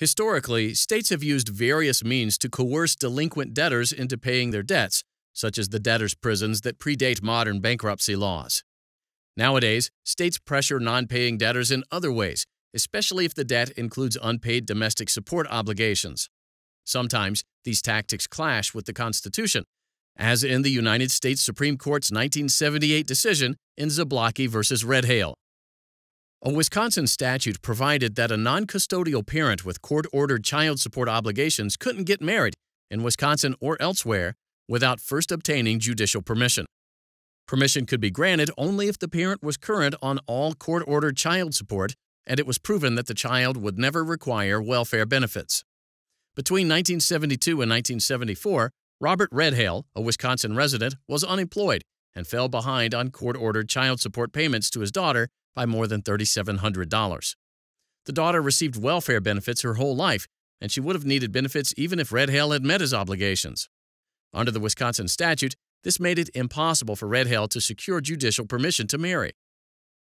Historically, states have used various means to coerce delinquent debtors into paying their debts, such as the debtors' prisons that predate modern bankruptcy laws. Nowadays, states pressure non paying debtors in other ways, especially if the debt includes unpaid domestic support obligations. Sometimes these tactics clash with the Constitution, as in the United States Supreme Court's 1978 decision in Zablocki v. Redhale. A Wisconsin statute provided that a non custodial parent with court ordered child support obligations couldn't get married in Wisconsin or elsewhere without first obtaining judicial permission. Permission could be granted only if the parent was current on all court ordered child support and it was proven that the child would never require welfare benefits. Between 1972 and 1974, Robert Redhale, a Wisconsin resident, was unemployed and fell behind on court ordered child support payments to his daughter by more than $3,700. The daughter received welfare benefits her whole life, and she would have needed benefits even if Red Hale had met his obligations. Under the Wisconsin statute, this made it impossible for Red Hale to secure judicial permission to marry.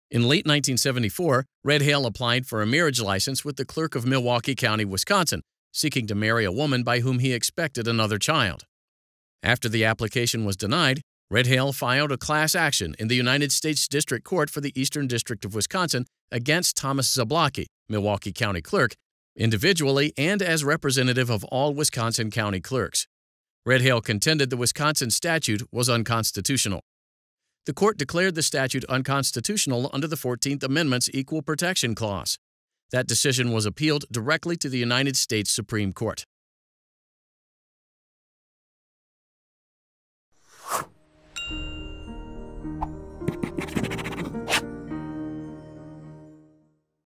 In late 1974, Red Hale applied for a marriage license with the clerk of Milwaukee County, Wisconsin, seeking to marry a woman by whom he expected another child. After the application was denied, Red Hale filed a class action in the United States District Court for the Eastern District of Wisconsin against Thomas Zablocki, Milwaukee County Clerk, individually and as representative of all Wisconsin county clerks. Red Hale contended the Wisconsin statute was unconstitutional. The court declared the statute unconstitutional under the 14th Amendment's Equal Protection Clause. That decision was appealed directly to the United States Supreme Court.